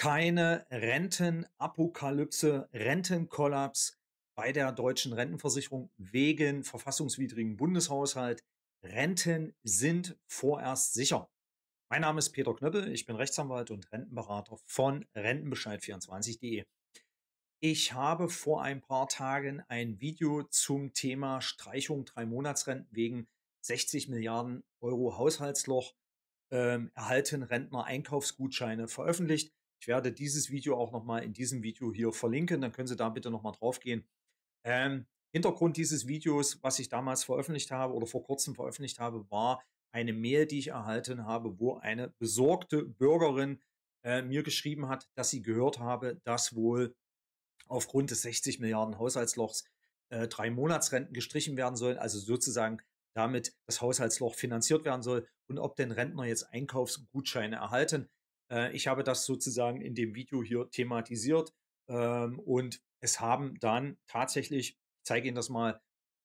keine Rentenapokalypse, Rentenkollaps bei der deutschen Rentenversicherung wegen verfassungswidrigen Bundeshaushalt. Renten sind vorerst sicher. Mein Name ist Peter Knöppel, ich bin Rechtsanwalt und Rentenberater von Rentenbescheid24.de. Ich habe vor ein paar Tagen ein Video zum Thema Streichung drei Monatsrenten wegen 60 Milliarden Euro Haushaltsloch ähm, erhalten Rentner Einkaufsgutscheine veröffentlicht. Ich werde dieses Video auch nochmal in diesem Video hier verlinken, dann können Sie da bitte nochmal drauf gehen. Ähm, Hintergrund dieses Videos, was ich damals veröffentlicht habe oder vor kurzem veröffentlicht habe, war eine Mail, die ich erhalten habe, wo eine besorgte Bürgerin äh, mir geschrieben hat, dass sie gehört habe, dass wohl aufgrund des 60 Milliarden Haushaltslochs äh, drei Monatsrenten gestrichen werden sollen, also sozusagen damit das Haushaltsloch finanziert werden soll und ob denn Rentner jetzt Einkaufsgutscheine erhalten. Äh, ich habe das sozusagen in dem Video hier thematisiert ähm, und es haben dann tatsächlich, ich zeige Ihnen das mal,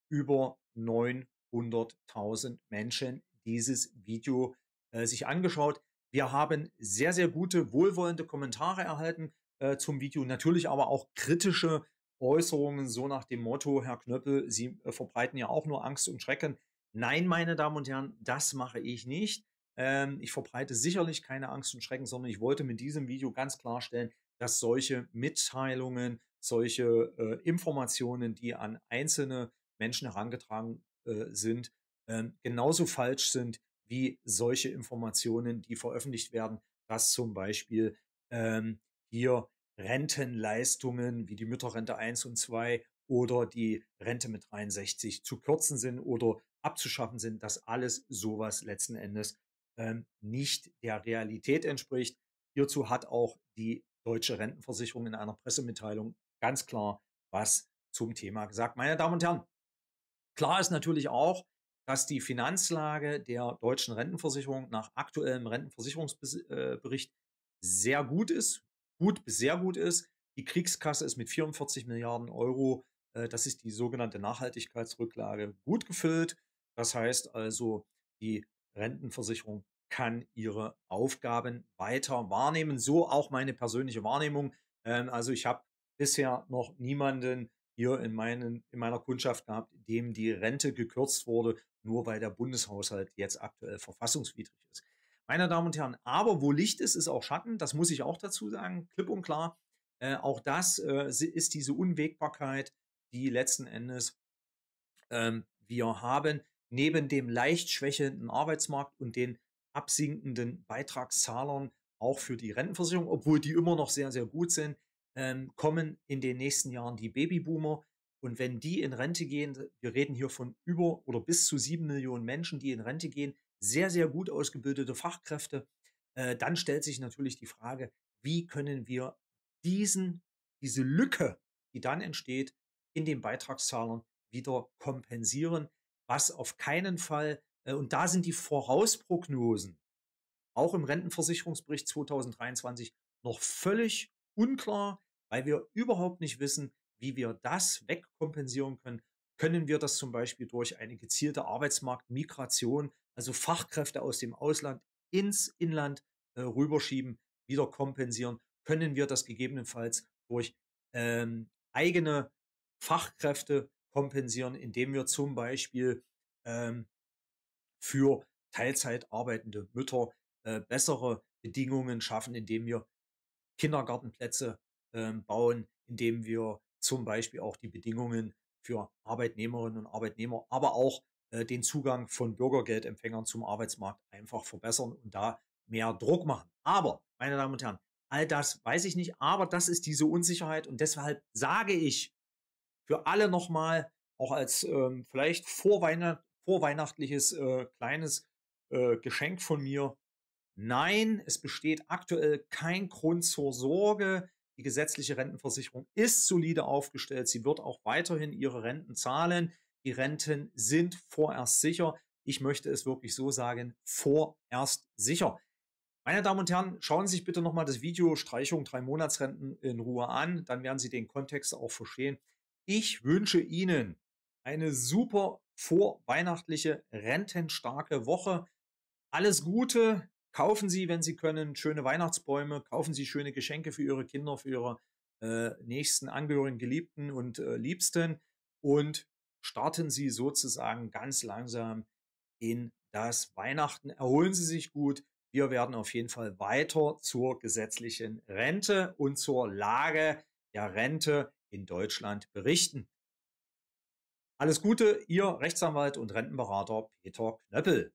über 900.000 Menschen dieses Video äh, sich angeschaut. Wir haben sehr, sehr gute, wohlwollende Kommentare erhalten äh, zum Video, natürlich aber auch kritische Äußerungen, so nach dem Motto, Herr Knöppel, Sie äh, verbreiten ja auch nur Angst und Schrecken. Nein, meine Damen und Herren, das mache ich nicht. Ähm, ich verbreite sicherlich keine Angst und Schrecken, sondern ich wollte mit diesem Video ganz klarstellen, dass solche Mitteilungen, solche äh, Informationen, die an einzelne Menschen herangetragen äh, sind, äh, genauso falsch sind wie solche Informationen, die veröffentlicht werden, dass zum Beispiel ähm, hier Rentenleistungen wie die Mütterrente 1 und 2 oder die Rente mit 63 zu kürzen sind oder abzuschaffen sind, dass alles sowas letzten Endes ähm, nicht der Realität entspricht. Hierzu hat auch die Deutsche Rentenversicherung in einer Pressemitteilung ganz klar was zum Thema gesagt. Meine Damen und Herren, klar ist natürlich auch, dass die Finanzlage der deutschen Rentenversicherung nach aktuellem Rentenversicherungsbericht äh, sehr gut ist, gut bis sehr gut ist. Die Kriegskasse ist mit 44 Milliarden Euro, äh, das ist die sogenannte Nachhaltigkeitsrücklage, gut gefüllt. Das heißt also, die Rentenversicherung kann ihre Aufgaben weiter wahrnehmen. So auch meine persönliche Wahrnehmung. Ähm, also ich habe bisher noch niemanden hier in, meinen, in meiner Kundschaft gehabt, dem die Rente gekürzt wurde, nur weil der Bundeshaushalt jetzt aktuell verfassungswidrig ist. Meine Damen und Herren, aber wo Licht ist, ist auch Schatten. Das muss ich auch dazu sagen, klipp und klar. Äh, auch das äh, ist diese Unwägbarkeit, die letzten Endes ähm, wir haben neben dem leicht schwächelnden Arbeitsmarkt und den absinkenden Beitragszahlern auch für die Rentenversicherung, obwohl die immer noch sehr, sehr gut sind, ähm, kommen in den nächsten Jahren die Babyboomer. Und wenn die in Rente gehen, wir reden hier von über oder bis zu sieben Millionen Menschen, die in Rente gehen, sehr, sehr gut ausgebildete Fachkräfte, äh, dann stellt sich natürlich die Frage, wie können wir diesen, diese Lücke, die dann entsteht, in den Beitragszahlern wieder kompensieren was auf keinen Fall, äh, und da sind die Vorausprognosen auch im Rentenversicherungsbericht 2023 noch völlig unklar, weil wir überhaupt nicht wissen, wie wir das wegkompensieren können. Können wir das zum Beispiel durch eine gezielte Arbeitsmarktmigration, also Fachkräfte aus dem Ausland ins Inland äh, rüberschieben, wieder kompensieren? Können wir das gegebenenfalls durch ähm, eigene Fachkräfte kompensieren, indem wir zum Beispiel ähm, für Teilzeit arbeitende Mütter äh, bessere Bedingungen schaffen, indem wir Kindergartenplätze ähm, bauen, indem wir zum Beispiel auch die Bedingungen für Arbeitnehmerinnen und Arbeitnehmer, aber auch äh, den Zugang von Bürgergeldempfängern zum Arbeitsmarkt einfach verbessern und da mehr Druck machen. Aber, meine Damen und Herren, all das weiß ich nicht, aber das ist diese Unsicherheit und deshalb sage ich, für alle nochmal, auch als ähm, vielleicht vorweihnacht, vorweihnachtliches äh, kleines äh, Geschenk von mir. Nein, es besteht aktuell kein Grund zur Sorge. Die gesetzliche Rentenversicherung ist solide aufgestellt. Sie wird auch weiterhin ihre Renten zahlen. Die Renten sind vorerst sicher. Ich möchte es wirklich so sagen, vorerst sicher. Meine Damen und Herren, schauen Sie sich bitte nochmal das Video Streichung drei Monatsrenten in Ruhe an. Dann werden Sie den Kontext auch verstehen. Ich wünsche Ihnen eine super vorweihnachtliche, rentenstarke Woche. Alles Gute. Kaufen Sie, wenn Sie können, schöne Weihnachtsbäume. Kaufen Sie schöne Geschenke für Ihre Kinder, für Ihre äh, nächsten Angehörigen, Geliebten und äh, Liebsten. Und starten Sie sozusagen ganz langsam in das Weihnachten. Erholen Sie sich gut. Wir werden auf jeden Fall weiter zur gesetzlichen Rente und zur Lage der Rente in Deutschland berichten. Alles Gute, Ihr Rechtsanwalt und Rentenberater Peter Knöppel.